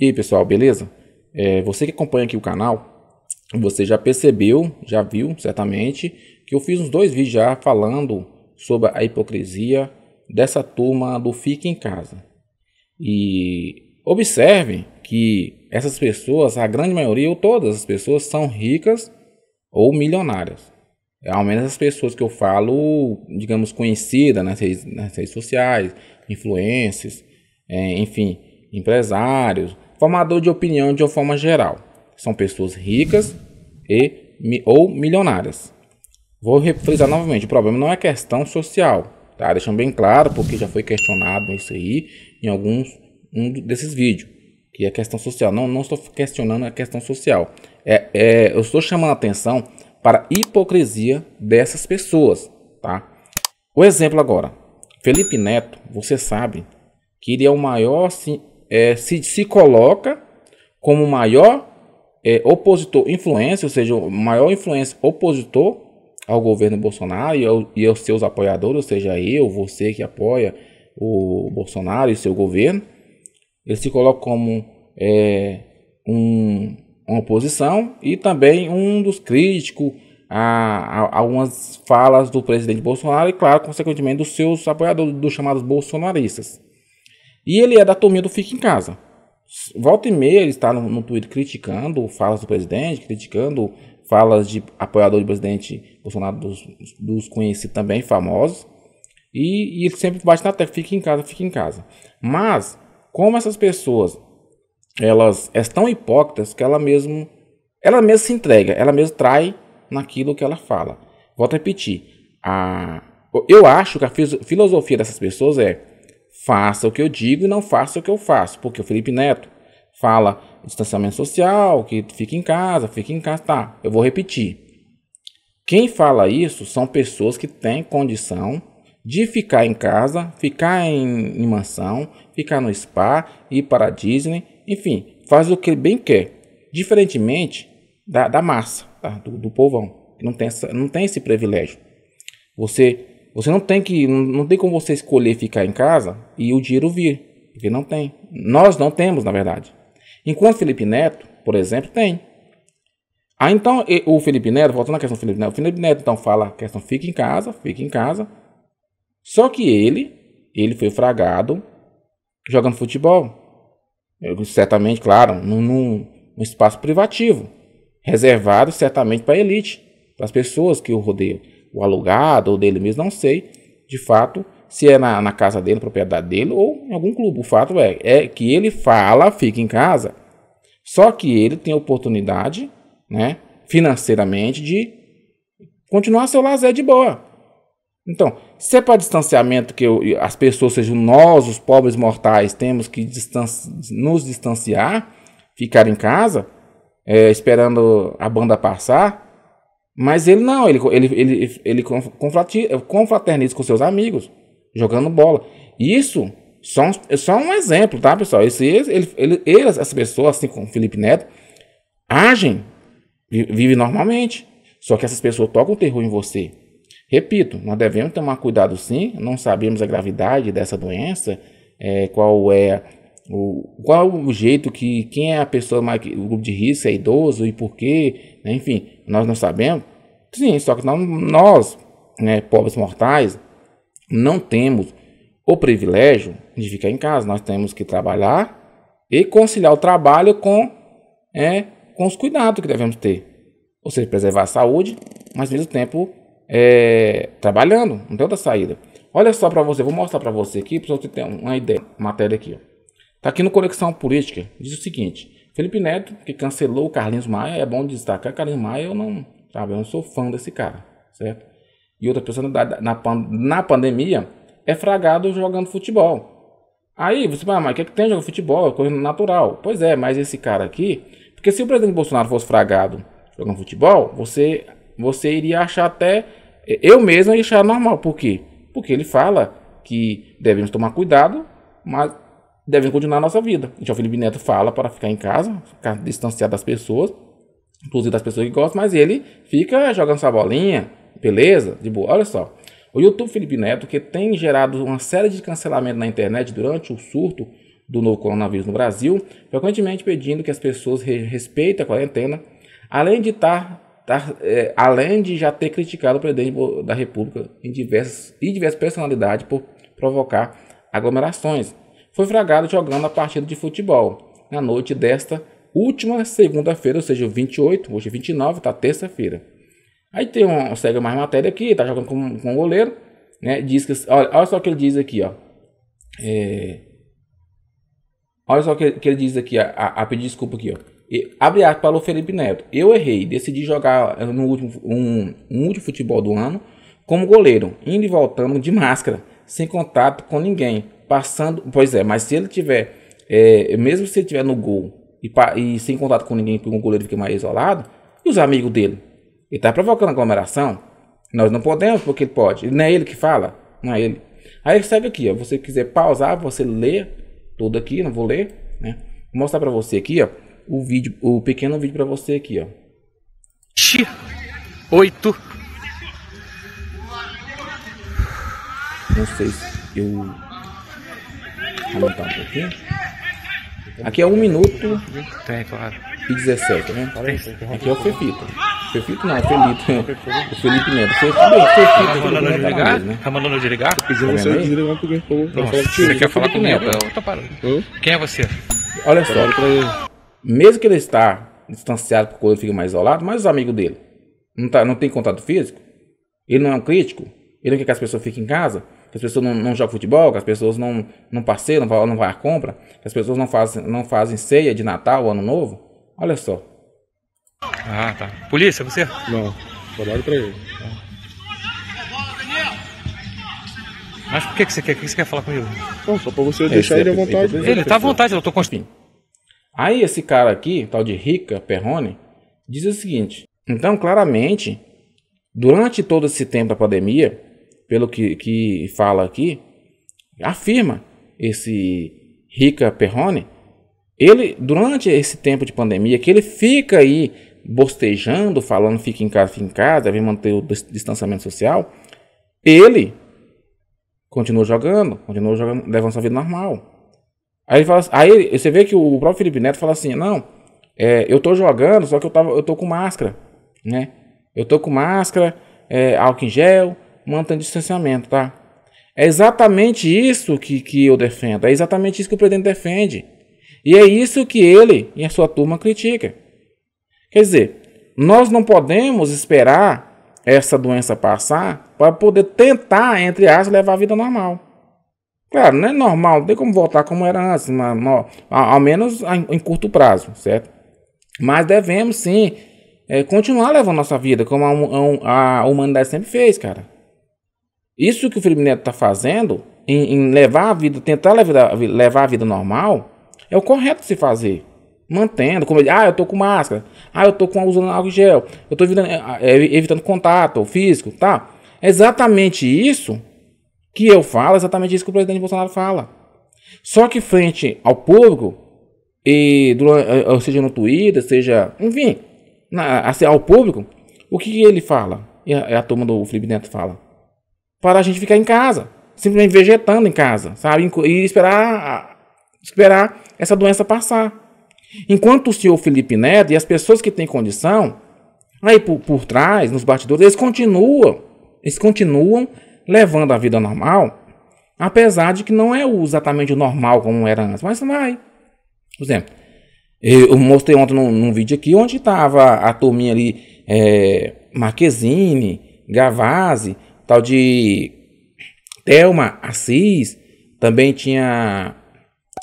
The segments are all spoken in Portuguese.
E aí pessoal, beleza? É, você que acompanha aqui o canal, você já percebeu, já viu certamente, que eu fiz uns dois vídeos já falando sobre a hipocrisia dessa turma do Fique em Casa. E observe que essas pessoas, a grande maioria ou todas as pessoas, são ricas ou milionárias. É, ao menos as pessoas que eu falo, digamos, conhecidas nas redes, nas redes sociais, influências, é, enfim, empresários, Formador de opinião de uma forma geral. São pessoas ricas e ou milionárias. Vou frisar novamente, o problema não é questão social, tá? Deixando bem claro, porque já foi questionado isso aí em alguns um desses vídeos, que é questão social. Não, não estou questionando a questão social. É, é, eu estou chamando a atenção para a hipocrisia dessas pessoas, tá? O exemplo agora, Felipe Neto, você sabe que ele é o maior é, se, se coloca como maior é, opositor, influência, ou seja, maior influência opositor ao governo Bolsonaro e, ao, e aos seus apoiadores, ou seja, eu, você que apoia o Bolsonaro e seu governo, ele se coloca como é, um, uma oposição e também um dos críticos a, a, algumas falas do presidente Bolsonaro e, claro, consequentemente, dos seus apoiadores, dos chamados bolsonaristas. E ele é da turma do Fica em Casa. Volta e meia ele está no, no Twitter criticando falas do presidente, criticando falas de apoiador do presidente Bolsonaro, dos, dos conhecidos também, famosos. E, e ele sempre bate na tecla, fica em casa, fica em casa. Mas, como essas pessoas, elas é tão hipócritas que ela mesmo, ela mesma se entrega, ela mesma trai naquilo que ela fala. Volto a repetir, a, eu acho que a filosofia dessas pessoas é faça o que eu digo e não faça o que eu faço. Porque o Felipe Neto fala distanciamento social, que fica em casa, fica em casa, tá. Eu vou repetir. Quem fala isso são pessoas que têm condição de ficar em casa, ficar em, em mansão, ficar no spa, ir para a Disney, enfim, faz o que bem quer. Diferentemente da, da massa, tá? do, do povão, que não tem, essa, não tem esse privilégio. Você você não tem que. Não tem como você escolher ficar em casa e o dinheiro vir. Porque não tem. Nós não temos, na verdade. Enquanto Felipe Neto, por exemplo, tem. Ah, então o Felipe Neto, voltando à questão do Felipe Neto, o Felipe Neto então fala a questão fica em casa, fica em casa. Só que ele, ele foi fragado jogando futebol. Eu, certamente, claro, num, num, espaço privativo, reservado certamente para a elite, para as pessoas que o rodeiam o alugado ou dele mesmo, não sei de fato se é na, na casa dele, propriedade dele ou em algum clube. O fato é, é que ele fala, fica em casa, só que ele tem oportunidade, né, financeiramente, de continuar seu lazer de boa. Então, se é para distanciamento que eu, as pessoas, sejam nós, os pobres mortais, temos que distanci nos distanciar, ficar em casa, é, esperando a banda passar, mas ele não, ele, ele, ele, ele confraterniza com seus amigos, jogando bola. Isso só, é só um exemplo, tá, pessoal? Esse, ele, ele, eles, essas pessoas, assim como Felipe Neto, agem, vivem normalmente. Só que essas pessoas tocam terror em você. Repito, nós devemos tomar cuidado sim, não sabemos a gravidade dessa doença, é, qual é o, qual o jeito que quem é a pessoa mais o grupo de risco é idoso e por quê? Né? Enfim, nós não sabemos. Sim, só que nós, nós né, pobres mortais, não temos o privilégio de ficar em casa. Nós temos que trabalhar e conciliar o trabalho com, é, com os cuidados que devemos ter. Ou seja, preservar a saúde, mas ao mesmo tempo é, trabalhando, não tem outra saída. Olha só para você, vou mostrar para você aqui, para você ter uma ideia. Matéria aqui, ó. Está aqui no Conexão Política, diz o seguinte: Felipe Neto, que cancelou o Carlinhos Maia, é bom destacar. Carlinhos Maia, eu não, sabe, eu não sou fã desse cara, certo? E outra pessoa na, na, na pandemia é fragado jogando futebol. Aí você fala, ah, mas o que, é que tem jogar futebol? É coisa natural. Pois é, mas esse cara aqui. Porque se o presidente Bolsonaro fosse fragado jogando futebol, você, você iria achar até. Eu mesmo ia achar normal. Por quê? Porque ele fala que devemos tomar cuidado, mas devem continuar a nossa vida. Já o Felipe Neto fala para ficar em casa, ficar distanciado das pessoas, inclusive das pessoas que gostam, mas ele fica jogando sua bolinha, beleza, de boa. Olha só, o YouTube Felipe Neto, que tem gerado uma série de cancelamentos na internet durante o surto do novo coronavírus no Brasil, frequentemente pedindo que as pessoas respeitem a quarentena, além de estar é, além de já ter criticado o presidente da República em diversas, e diversas personalidades por provocar aglomerações foi flagrado jogando a partida de futebol na noite desta última segunda-feira, ou seja, 28, hoje é 29, tá terça-feira. Aí tem um, segue mais matéria aqui, tá jogando com, com um goleiro, né? Diz que, olha, olha só o que ele diz aqui, ó. É, olha só o que, que ele diz aqui, a, a, a pedir desculpa aqui, ó. E, abre aspas para o Felipe Neto. Eu errei, decidi jogar eh, no último, um, um último futebol do ano como goleiro, indo e voltando de máscara, sem contato com ninguém passando. Pois é, mas se ele tiver. É, mesmo se ele tiver no gol e, e sem contato com ninguém, porque o goleiro fica mais isolado, e os amigos dele? Ele está provocando aglomeração? Nós não podemos, porque ele pode. Não é ele que fala, não é ele. Aí segue aqui, ó. Você quiser pausar, você lê tudo aqui, não vou ler, né? Vou mostrar para você aqui, ó, o vídeo, o pequeno vídeo para você aqui, ó. Oito. Não sei se eu aumentar um pouquinho. Aqui é 1 minuto Tem, claro. e 17, né? Aqui é o Fefito. Fefito não, é Felito. O Felipe Neto. Fefito, tá Fefito. Tá mandando eu desligar? Né? Tá, né? tá mandando eu tá você porque eu vou falar quer falar comigo? Eu tô parando. Quem é você? Olha só. Mesmo que ele está distanciado, porque ele fica mais isolado, mas os amigos dele não, tá, não tem contato físico, ele não é um crítico, ele não quer que as pessoas fiquem em casa, que as pessoas não, não jogam futebol, que as pessoas não, não passeiam, não vão, não vão à compra, que as pessoas não fazem, não fazem ceia de Natal, Ano Novo. Olha só. Ah, tá. Polícia, você? Não, trabalho pra ele. Mas por que, que você quer? O que, você quer falar comigo? Não, só pra você deixar é ele à vontade. Ele, ele tá à vontade, eu tô constante. Aí esse cara aqui, tal de Rica Perrone, diz o seguinte. Então, claramente, durante todo esse tempo da pandemia, pelo que, que fala aqui, afirma esse Rica Perrone, ele, durante esse tempo de pandemia, que ele fica aí bostejando, falando fica em casa, fica em casa, deve manter o distanciamento social, ele continuou jogando, continuou jogando, levando sua vida normal. Aí, fala, assim, aí você vê que o próprio Felipe Neto fala assim, não, é, eu tô jogando, só que eu, tava, eu tô com máscara, né? Eu tô com máscara, é, álcool em gel, mantendo distanciamento, tá? É exatamente isso que, que eu defendo, é exatamente isso que o presidente defende. E é isso que ele e a sua turma critica. Quer dizer, nós não podemos esperar essa doença passar para poder tentar, entre aspas, levar a vida normal. Claro, não é normal, não tem como voltar como era antes, mas, ao menos em curto prazo, certo? Mas devemos sim é, continuar levando nossa vida, como a, a, a humanidade sempre fez, cara. Isso que o Felipe Neto está fazendo, em, em, levar a vida, tentar levar, levar a vida normal, é o correto de se fazer. Mantendo, como ele, ah, eu tô com máscara, ah, eu tô com, usando álcool gel, eu tô evitando, eh, eh, evitando contato físico, tá? É exatamente isso que eu falo, é exatamente isso que o presidente Bolsonaro fala. Só que frente ao público, e durante, eh, seja no Twitter, seja, enfim, na, assim, ao público, o que ele fala? E a, a turma do Felipe Neto fala? para a gente ficar em casa, simplesmente vegetando em casa, sabe? E esperar, esperar essa doença passar. Enquanto o senhor Felipe Neto e as pessoas que têm condição, aí por, por trás, nos bastidores, eles continuam, eles continuam levando a vida normal, apesar de que não é exatamente o normal como era antes, mas vai. Por exemplo, eu mostrei ontem num, num vídeo aqui onde estava a turminha ali, é, Marquezine, Gavazzi, tal de Thelma Assis, também tinha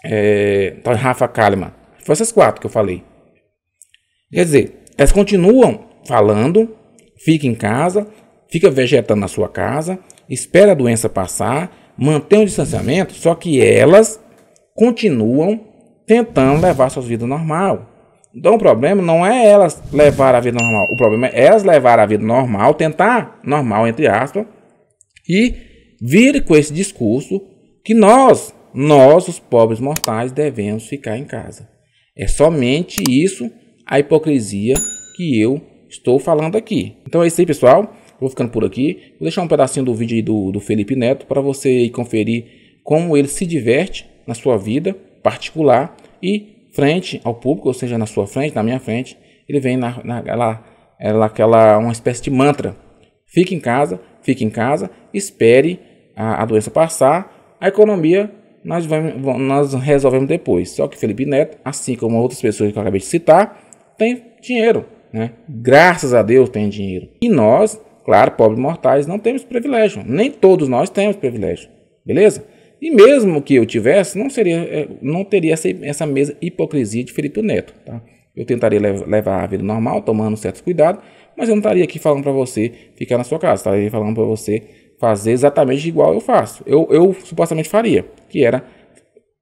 é, tal de Rafa Kalimann. Foi essas quatro que eu falei. Quer dizer, elas continuam falando, fica em casa, fica vegetando na sua casa, espera a doença passar, mantém o distanciamento, só que elas continuam tentando levar suas vidas normal. Então o problema não é elas levar a vida normal, o problema é elas levar a vida normal, tentar normal entre aspas, e vire com esse discurso que nós, nós, os pobres mortais, devemos ficar em casa. É somente isso a hipocrisia que eu estou falando aqui. Então é isso aí, pessoal. Vou ficando por aqui. Vou deixar um pedacinho do vídeo do, do Felipe Neto para você conferir como ele se diverte na sua vida particular e frente ao público, ou seja, na sua frente, na minha frente, ele vem na, naquela, é naquela uma espécie de mantra. Fique em casa, fique em casa espere a, a doença passar, a economia nós, vamos, nós resolvemos depois. Só que Felipe Neto, assim como outras pessoas que eu acabei de citar, tem dinheiro, né? Graças a Deus tem dinheiro. E nós, claro, pobres mortais, não temos privilégio. Nem todos nós temos privilégio, beleza? E mesmo que eu tivesse, não seria, é, não teria essa, essa mesma hipocrisia de Felipe Neto, tá? Eu tentaria levar a vida normal, tomando certos cuidados, mas eu não estaria aqui falando para você ficar na sua casa, estaria falando para você fazer exatamente igual eu faço. Eu, eu supostamente faria, que era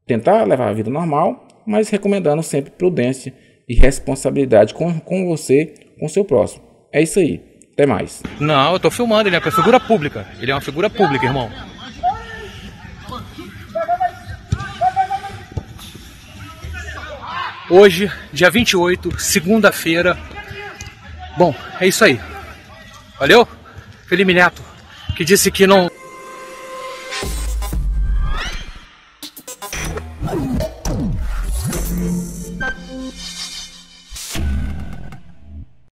tentar levar a vida normal, mas recomendando sempre prudência e responsabilidade com, com você, com seu próximo. É isso aí. Até mais. Não, eu tô filmando, ele é uma figura pública. Ele é uma figura pública, irmão. Hoje, dia 28, segunda-feira. Bom, é isso aí. Valeu? Felipe Neto que disse que não